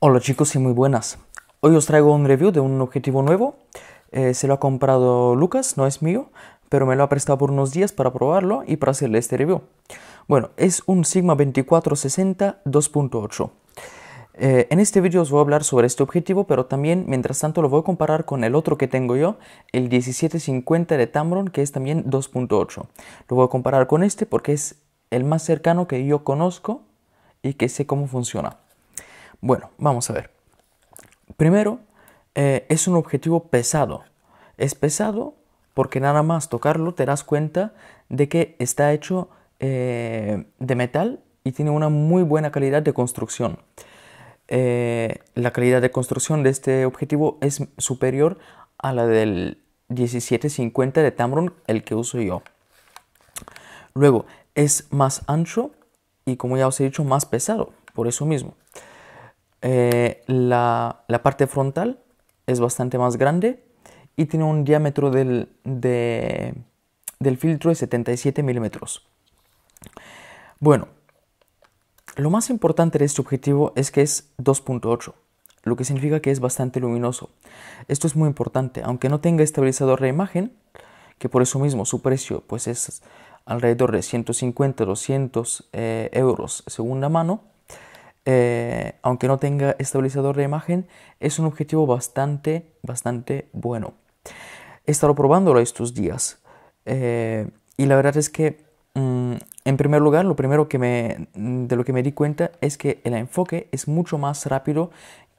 Hola chicos y muy buenas. Hoy os traigo un review de un objetivo nuevo. Eh, se lo ha comprado Lucas, no es mío, pero me lo ha prestado por unos días para probarlo y para hacerle este review. Bueno, es un Sigma 2460 2.8. Eh, en este vídeo os voy a hablar sobre este objetivo, pero también mientras tanto lo voy a comparar con el otro que tengo yo, el 1750 de Tamron, que es también 2.8. Lo voy a comparar con este porque es el más cercano que yo conozco y que sé cómo funciona. Bueno, vamos a ver. Primero, eh, es un objetivo pesado. Es pesado porque nada más tocarlo te das cuenta de que está hecho eh, de metal y tiene una muy buena calidad de construcción. Eh, la calidad de construcción de este objetivo es superior a la del 1750 de Tamron, el que uso yo. Luego, es más ancho y como ya os he dicho, más pesado, por eso mismo. Eh, la, parte frontal es bastante más grande y tiene un diámetro del, filtro de 77 milímetros. Bueno, lo más importante de este objetivo es que es 2.8, lo que significa que es bastante luminoso. Esto es muy importante, aunque no tenga estabilizador de imagen, que por eso mismo su precio pues es alrededor de 150-200 eh, euros segunda mano, eh, aunque no tenga estabilizador de imagen, es un objetivo bastante, bastante bueno. He estado probándolo estos días eh, y la verdad es que, mm, en primer lugar, lo primero que me, de lo que me di cuenta es que el enfoque es mucho más rápido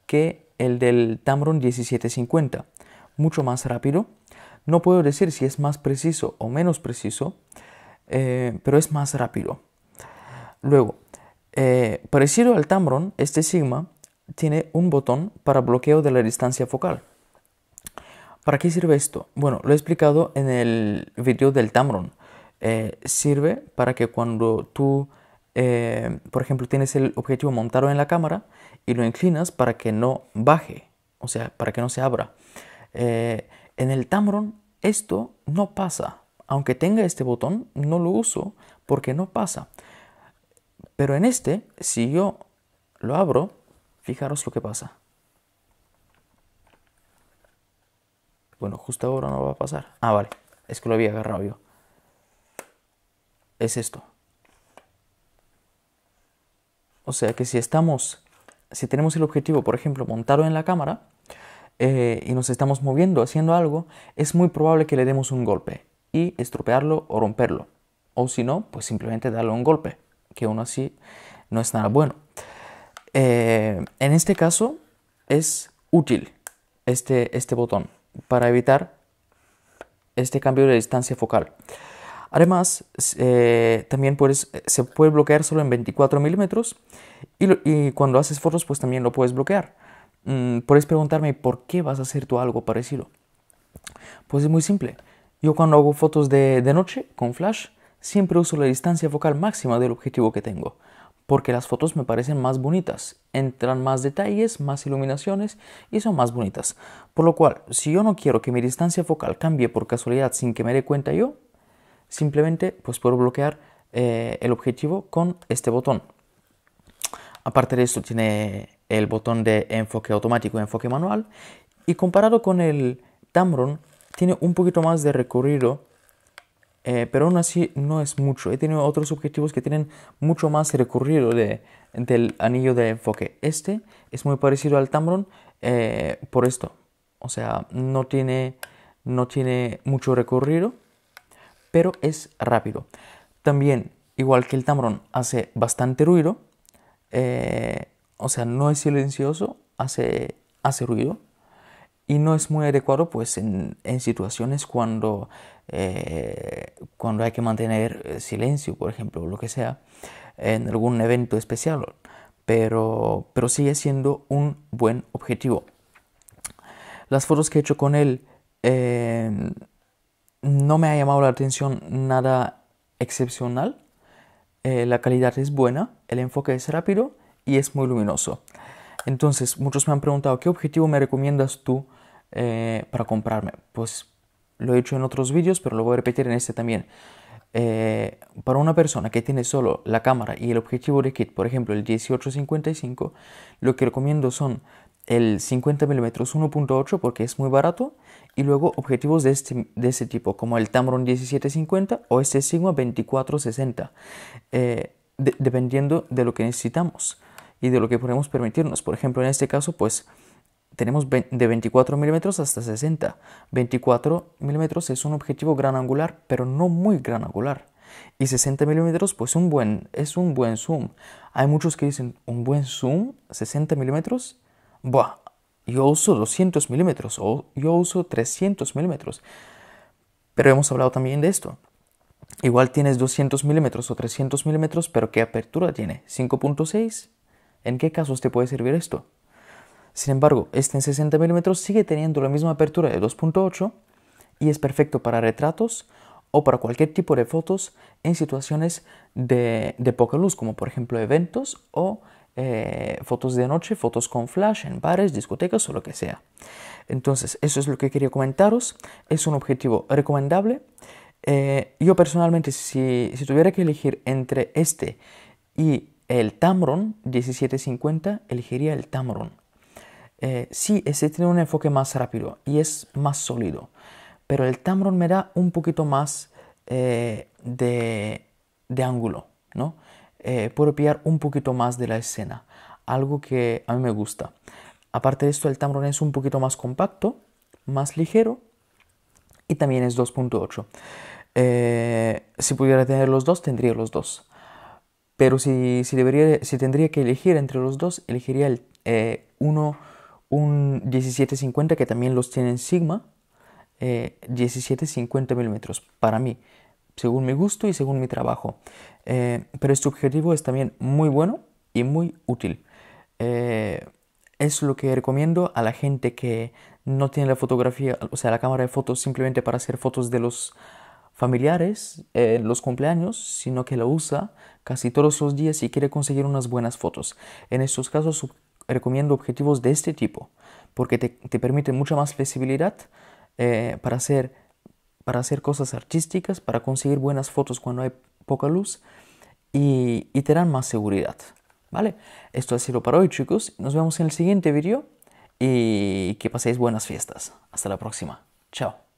que el del Tamron 1750. Mucho más rápido. No puedo decir si es más preciso o menos preciso, eh, pero es más rápido. Luego, eh, parecido al Tamron, este Sigma tiene un botón para bloqueo de la distancia focal. ¿Para qué sirve esto? Bueno, lo he explicado en el video del Tamron. Eh, sirve para que cuando tú, eh, por ejemplo, tienes el objetivo montado en la cámara y lo inclinas para que no baje, o sea, para que no se abra. en el Tamron esto no pasa. Aunque tenga este botón, no lo uso porque no pasa. Pero en este, si yo lo abro, fijaros lo que pasa. Bueno, justo ahora no va a pasar. Ah, vale. Es que lo había agarrado yo. Es esto. O sea que si estamos, si tenemos el objetivo, por ejemplo, montarlo en la cámara eh, y nos estamos moviendo, haciendo algo, es muy probable que le demos un golpe y estropearlo o romperlo. O si no, pues simplemente darle un golpe que aún así no es nada bueno. Eh, en este caso es útil este, este botón para evitar este cambio de distancia focal. Además, eh, también se puede bloquear solo en 24 milímetros y, cuando haces fotos, pues también lo puedes bloquear. Mm, puedes preguntarme por qué vas a hacer tú algo parecido. Pues es muy simple. Yo cuando hago fotos de, de noche con flash, siempre uso la distancia focal máxima del objetivo que tengo, porque las fotos me parecen más bonitas, entran más detalles, más iluminaciones y son más bonitas. Por lo cual, si yo no quiero que mi distancia focal cambie por casualidad sin que me dé cuenta yo, simplemente pues puedo bloquear eh, el objetivo con este botón. Aparte de esto tiene el botón de enfoque automático y enfoque manual y comparado con el Tamron tiene un poquito más de recorrido eh, pero aún así no es mucho. He tenido otros objetivos que tienen mucho más recorrido de, del anillo de enfoque. Este es muy parecido al Tamron eh, por esto. O sea, no tiene, no tiene mucho recorrido, pero es rápido. También, igual que el Tamron, hace bastante ruido. Eh, o sea, no es silencioso, hace, hace ruido y no es muy adecuado pues en, situaciones cuando, eh, cuando hay que mantener eh, silencio, por ejemplo, o lo que sea, en algún evento especial, pero, pero sigue siendo un buen objetivo. Las fotos que he hecho con él em, no me ha llamado la atención nada excepcional, eh, la calidad es buena, el enfoque es rápido y es muy luminoso. Entonces, muchos me han preguntado, ¿qué objetivo me recomiendas tú eh, para comprarme? Pues lo he hecho en otros vídeos, pero lo voy a repetir en este también. Eh, para una persona que tiene solo la cámara y el objetivo de kit, por ejemplo el 1855, lo que recomiendo son el 50 mm 1.8 porque es muy barato y luego objetivos de este, de ese tipo como el Tamron 1750 o este Sigma 2460 eh, dependiendo de lo que necesitamos y de lo que podemos permitirnos por ejemplo en este caso pues tenemos de 24 milímetros hasta 60. 24 milímetros es un objetivo gran angular, pero no muy gran angular. Y 60 milímetros, pues un buen, es un buen zoom. Hay muchos que dicen, un buen zoom, 60 milímetros, buah, yo uso 200 milímetros o yo uso 300 milímetros. Pero hemos hablado también de esto. Igual tienes 200 milímetros o 300 milímetros, pero ¿qué apertura tiene? ¿5.6? ¿En qué casos te puede servir esto? Sin embargo, este en 60 mm sigue teniendo la misma apertura de 2.8 y es perfecto para retratos o para cualquier tipo de fotos en situaciones de, poca luz, como por ejemplo eventos o eh, fotos de noche, fotos con flash en bares, discotecas o lo que sea. Entonces, eso es lo que quería comentaros. Es un objetivo recomendable. Eh, yo personalmente, si, si tuviera que elegir entre este y el Tamron 1750, elegiría el Tamron. Eh, sí, ese tiene un enfoque más rápido y es más sólido, pero el Tamron me da un poquito más eh, de, ángulo, ¿no? Eh, puedo pillar un poquito más de la escena, algo que a mí me gusta. Aparte de esto, el Tamron es un poquito más compacto, más ligero y también es 2.8. si pudiera tener los dos, tendría los dos. Pero si, si tendría que elegir entre los dos, elegiría el eh, un 1750 que también los tienen Sigma, 1750 eh, milímetros para mí, según mi gusto y según mi trabajo. Eh, pero este objetivo es también muy bueno y muy útil. Eh, es lo que recomiendo a la gente que no tiene la fotografía, o sea, la cámara de fotos simplemente para hacer fotos de los familiares, en los cumpleaños, sino que la usa casi todos los días y quiere conseguir unas buenas fotos. En estos casos recomiendo objetivos de este tipo, porque te, te permiten mucha más flexibilidad eh, para, hacer, para hacer cosas artísticas, para conseguir buenas fotos cuando hay poca luz y, y te dan más seguridad. ¿Vale? Esto ha sido para hoy chicos, nos vemos en el siguiente vídeo y que paséis buenas fiestas. Hasta la próxima. Chao.